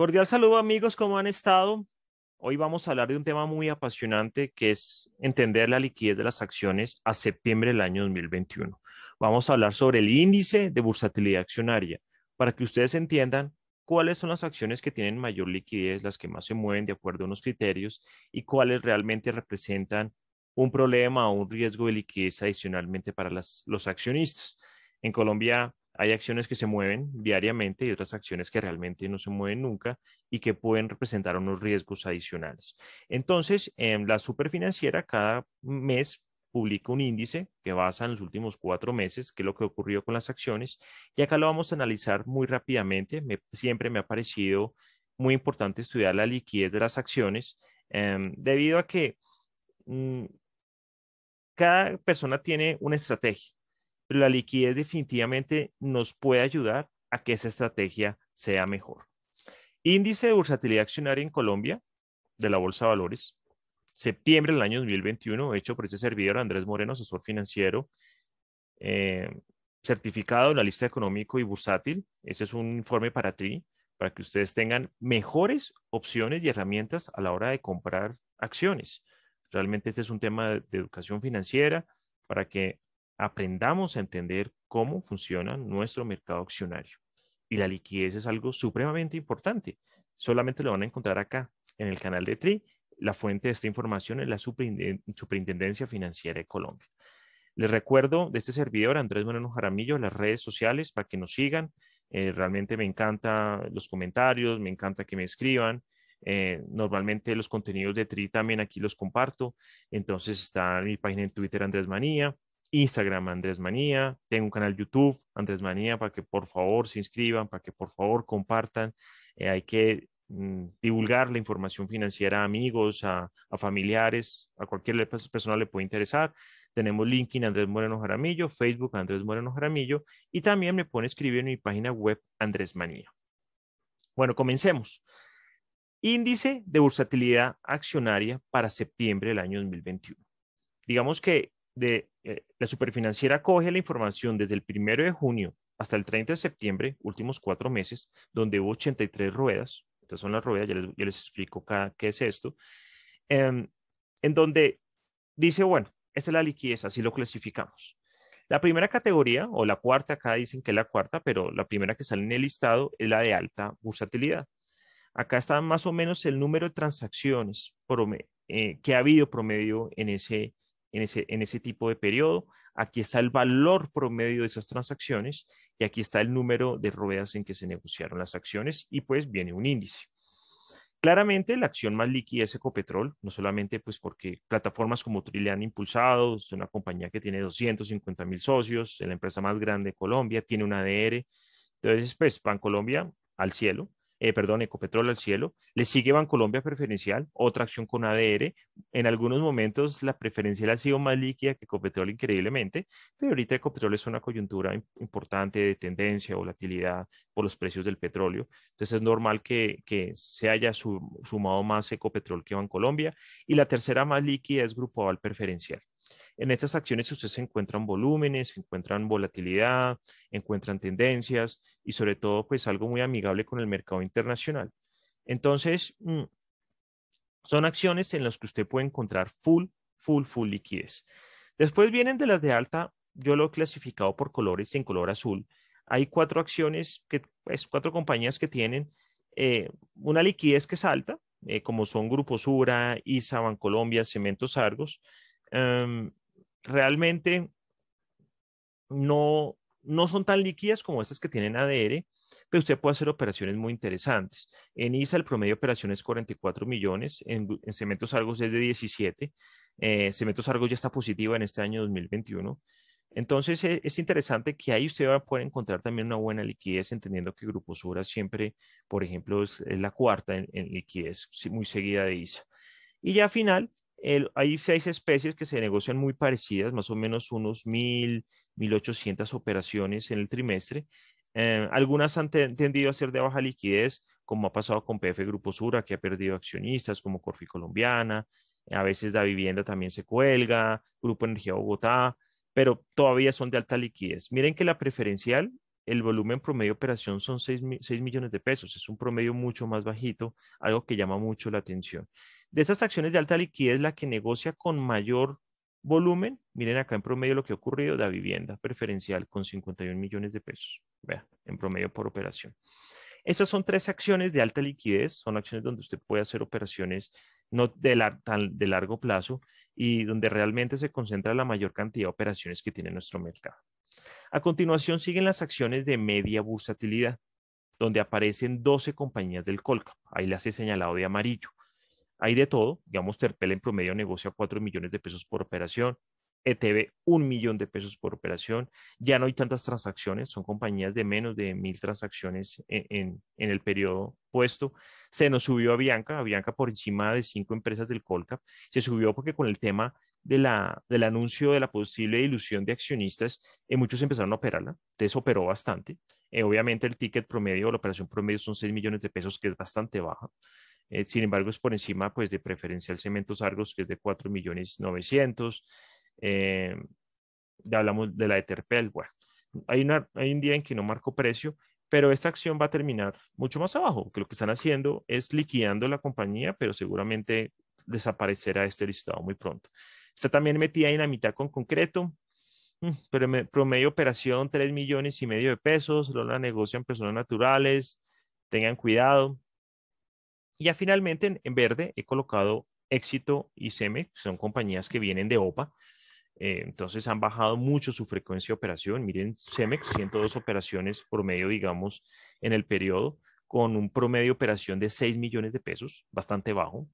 Cordial saludo amigos, ¿cómo han estado? Hoy vamos a hablar de un tema muy apasionante que es entender la liquidez de las acciones a septiembre del año 2021. Vamos a hablar sobre el índice de bursatilidad accionaria para que ustedes entiendan cuáles son las acciones que tienen mayor liquidez, las que más se mueven de acuerdo a unos criterios y cuáles realmente representan un problema o un riesgo de liquidez adicionalmente para las, los accionistas. En Colombia hay acciones que se mueven diariamente y otras acciones que realmente no se mueven nunca y que pueden representar unos riesgos adicionales. Entonces, en em, la superfinanciera cada mes publica un índice que basa en los últimos cuatro meses, qué es lo que ocurrió con las acciones. Y acá lo vamos a analizar muy rápidamente. siempre me ha parecido muy importante estudiar la liquidez de las acciones, em, debido a que mm, cada persona tiene una estrategia la liquidez definitivamente nos puede ayudar a que esa estrategia sea mejor. Índice de Bursatilidad accionaria en Colombia de la Bolsa de Valores, septiembre del año 2021, hecho por ese servidor Andrés Moreno, asesor financiero, eh, certificado en la lista económico y bursátil. Ese es un informe para ti, para que ustedes tengan mejores opciones y herramientas a la hora de comprar acciones. Realmente este es un tema de educación financiera para que aprendamos a entender cómo funciona nuestro mercado accionario. Y la liquidez es algo supremamente importante. Solamente lo van a encontrar acá, en el canal de TRI. La fuente de esta información es la Superintendencia Financiera de Colombia. Les recuerdo de este servidor, Andrés Moreno Jaramillo, las redes sociales para que nos sigan. Eh, realmente me encanta los comentarios, me encanta que me escriban. Eh, normalmente los contenidos de TRI también aquí los comparto. Entonces está en mi página en Twitter, Andrés Manía, Instagram, Andrés Manía, tengo un canal YouTube, Andrés Manía, para que por favor se inscriban, para que por favor compartan. Eh, hay que mm, divulgar la información financiera a amigos, a, familiares, a cualquier persona le puede interesar. Tenemos LinkedIn Andrés Moreno Jaramillo, Facebook Andrés Moreno Jaramillo y también me pueden escribir en mi página web Andrés Manía. Bueno, comencemos. Índice de versatilidad accionaria para septiembre del año 2021. Digamos que de eh, la superfinanciera coge la información desde el 1 de junio hasta el 30 de septiembre, últimos cuatro meses, donde hubo 83 ruedas. Estas son las ruedas, ya les, explico qué es esto. Em, en donde dice, bueno, esta es la liquidez, así lo clasificamos. La primera categoría, o la cuarta, acá dicen que es la cuarta, pero la primera que sale en el listado es la de alta bursatilidad. Acá está más o menos el número de transacciones eh, que ha habido promedio en ese, en ese, tipo de periodo. Aquí está el valor promedio de esas transacciones y aquí está el número de ruedas en que se negociaron las acciones y pues viene un índice. Claramente la acción más líquida es Ecopetrol, no solamente pues porque plataformas como Trile han impulsado, es una compañía que tiene 250 mil socios, es la empresa más grande de Colombia, tiene un ADR, entonces pues pan Colombia al cielo, eh, perdón, Ecopetrol al cielo, le sigue Bancolombia preferencial, otra acción con ADR, en algunos momentos la preferencial ha sido más líquida que Ecopetrol increíblemente, pero ahorita Ecopetrol es una coyuntura importante de tendencia, volatilidad por los precios del petróleo, entonces es normal que, se haya sumado más Ecopetrol que Bancolombia, y la tercera más líquida es Grupo Aval preferencial. En estas acciones ustedes encuentran volúmenes, encuentran volatilidad, encuentran tendencias y sobre todo pues algo muy amigable con el mercado internacional. Entonces, mm, son acciones en las que usted puede encontrar full, full, full liquidez. Después vienen de las de alta, yo lo he clasificado por colores en color azul. Hay cuatro acciones, que, pues, cuatro compañías que tienen eh, una liquidez que es alta, eh, como son Grupo Sura, ISA, Bancolombia, Cementos Argos. Em, realmente no, no son tan líquidas como estas que tienen ADR, pero usted puede hacer operaciones muy interesantes. En ISA el promedio de operaciones es 44 millones, en, Cementos Argos es de 17, eh, Cementos Argos ya está positiva en este año 2021. Entonces e, es, interesante que ahí usted va a poder encontrar también una buena liquidez, entendiendo que Grupo Sura siempre, por ejemplo, es, la cuarta en, liquidez, muy seguida de ISA. Y ya final, hay seis especies que se negocian muy parecidas, más o menos unos 1.000, 1.800 operaciones en el trimestre. Eh, algunas han tendido a ser de baja liquidez, como ha pasado con PF Grupo Sura, que ha perdido accionistas, como Corfi Colombiana, a veces la vivienda también se cuelga, Grupo Energía Bogotá, pero todavía son de alta liquidez. Miren que la preferencial el volumen promedio de operación son 6, millones de pesos. Es un promedio mucho más bajito, algo que llama mucho la atención. De estas acciones de alta liquidez, la que negocia con mayor volumen, miren acá en promedio lo que ha ocurrido, la vivienda preferencial con 51 millones de pesos, en promedio por operación. Estas son tres acciones de alta liquidez, son acciones donde usted puede hacer operaciones no de largo plazo y donde realmente se concentra la mayor cantidad de operaciones que tiene nuestro mercado. A continuación siguen las acciones de media bursatilidad, donde aparecen 12 compañías del Colcap. Ahí las he señalado de amarillo. Hay de todo, digamos, Terpel en promedio negocia 4 millones de pesos por operación, etv 1 millón de pesos por operación. Ya no hay tantas transacciones, son compañías de menos de mil transacciones en, el periodo puesto. Se nos subió a Bianca, a Bianca por encima de cinco empresas del Colcap. Se subió porque con el tema de la, del anuncio de la posible ilusión de accionistas, y eh, muchos empezaron a operarla, entonces operó bastante. Eh, obviamente el ticket promedio, la operación promedio son 6 millones de pesos, que es bastante baja. Eh, sin embargo, es por encima pues, de preferencial Cementos Argos, que es de 4 millones 900. ya hablamos de la Eterpel. Bueno, hay, una, hay un día en que no marcó precio, pero esta acción va a terminar mucho más abajo, que lo que están haciendo es liquidando la compañía, pero seguramente desaparecerá este listado muy pronto. Está también metida en la mitad con concreto, mm, pero promedio operación 3 millones y medio de pesos, lo la negocian personas naturales, tengan cuidado. Y ya finalmente en, verde he colocado Éxito y SEME, son compañías que vienen de OPA, eh, entonces han bajado mucho su frecuencia de operación. Miren, CEMEX, 102 operaciones medio digamos, en el periodo, con un promedio de operación de 6 millones de pesos, bastante bajo.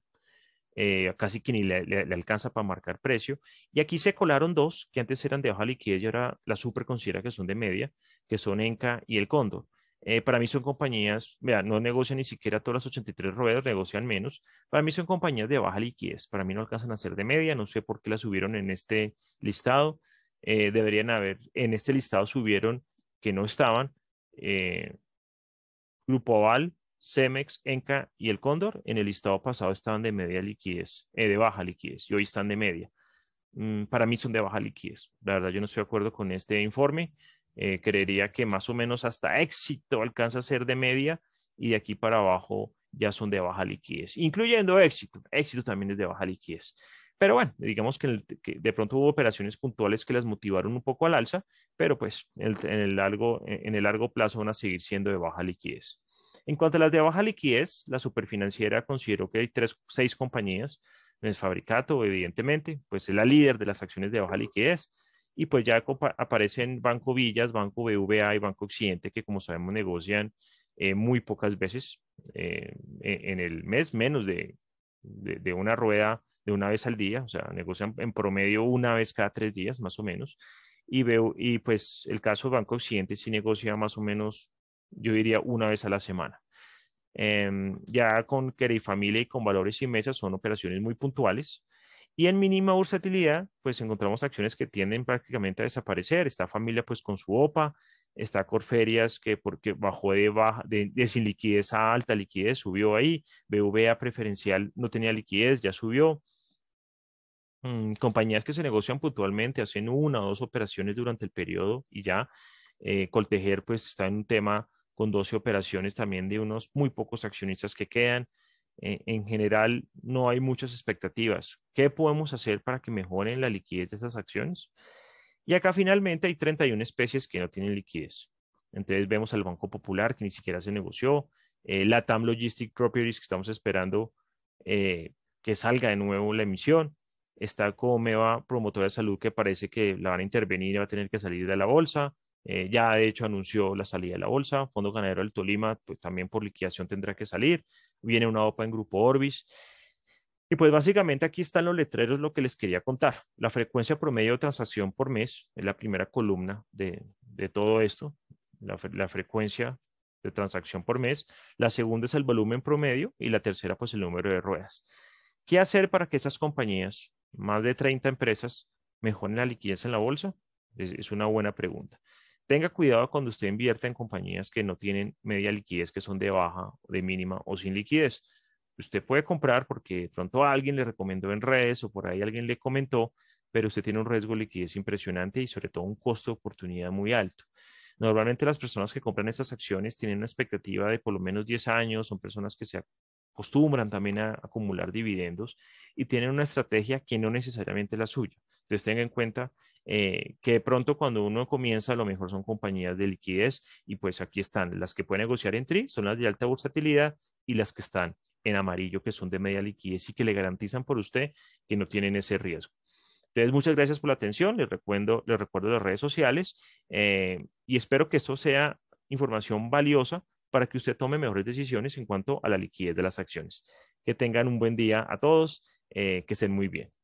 Eh, casi que ni le, alcanza para marcar precio. Y aquí se colaron dos que antes eran de baja liquidez y ahora la super considera que son de media, que son Enca y el Condor, eh, para mí son compañías, mira, no negocian ni siquiera todas las 83 ruedas, negocian menos. Para mí son compañías de baja liquidez, para mí no alcanzan a ser de media, no sé por qué las subieron en este listado. Eh, deberían haber, en este listado subieron que no estaban. Grupo Aval, Cemex, Enca y el Cóndor en el listado pasado estaban de media liquidez, eh, de baja liquidez, y hoy están de media. Mm, para mí son de baja liquidez. La verdad, yo no estoy de acuerdo con este informe. Eh, creería que más o menos hasta éxito alcanza a ser de media y de aquí para abajo ya son de baja liquidez, incluyendo éxito. Éxito también es de baja liquidez. Pero bueno, digamos que, de pronto hubo operaciones puntuales que las motivaron un poco al alza, pero pues en el, en el largo plazo van a seguir siendo de baja liquidez. En cuanto a las de baja liquidez, la superfinanciera consideró que hay tres, seis compañías. En el Fabricato, evidentemente, pues es la líder de las acciones de baja liquidez. Y pues ya aparecen Banco Villas, Banco BVA y Banco Occidente, que como sabemos negocian eh, muy pocas veces eh, e, en el mes, menos de, una rueda de una vez al día, o sea, negocian en promedio una vez cada tres días, más o menos. Y veo, y pues el caso de Banco Occidente sí negocia más o menos yo diría una vez a la semana. Em, ya con Query Familia y con valores y mesas son operaciones muy puntuales. Y en mínima versatilidad, pues encontramos acciones que tienden prácticamente a desaparecer. Está familia pues con su OPA, está Corferias que porque bajó de, de, sin liquidez a alta liquidez, subió ahí. BVA preferencial no tenía liquidez, ya subió. Mm, compañías que se negocian puntualmente, hacen una o dos operaciones durante el periodo y ya. Eh, Coltejer pues está en un tema con 12 operaciones también de unos muy pocos accionistas que quedan. Eh, en general, no hay muchas expectativas. ¿Qué podemos hacer para que mejoren la liquidez de estas acciones? Y acá finalmente hay 31 especies que no tienen liquidez. Entonces vemos al Banco Popular que ni siquiera se negoció, eh, la TAM Logistic Properties que estamos esperando eh, que salga de nuevo la emisión, está Comeva Promotora de Salud que parece que la van a intervenir y va a tener que salir de la bolsa, eh, ya de hecho anunció la salida de la bolsa, Fondo Ganadero del Tolima, pues también por liquidación tendrá que salir, viene una OPA en Grupo Orbis. Y pues básicamente aquí están los letreros, lo que les quería contar. La frecuencia promedio de transacción por mes es la primera columna de, todo esto, la, frecuencia de transacción por mes. La segunda es el volumen promedio y la tercera pues el número de ruedas. ¿Qué hacer para que esas compañías, más de 30 empresas, mejoren la liquidez en la bolsa? es una buena pregunta. Tenga cuidado cuando usted invierta en compañías que no tienen media liquidez, que son de baja, de mínima o sin liquidez. Usted puede comprar porque pronto alguien le recomendó en redes o por ahí alguien le comentó, pero usted tiene un riesgo de liquidez impresionante y sobre todo un costo de oportunidad muy alto. Normalmente las personas que compran estas acciones tienen una expectativa de por lo menos 10 años, son personas que se acostumbran también a acumular dividendos y tienen una estrategia que no necesariamente es la suya. Entonces tenga en cuenta eh, que de pronto cuando uno comienza a lo mejor son compañías de liquidez y pues aquí están las que pueden negociar en TRI, son las de alta versatilidad y las que están en amarillo que son de media liquidez y que le garantizan por usted que no tienen ese riesgo. Entonces, muchas gracias por la atención. Les recuerdo, les recuerdo las redes sociales eh, y espero que esto sea información valiosa para que usted tome mejores decisiones en cuanto a la liquidez de las acciones. Que tengan un buen día a todos, eh, que estén muy bien.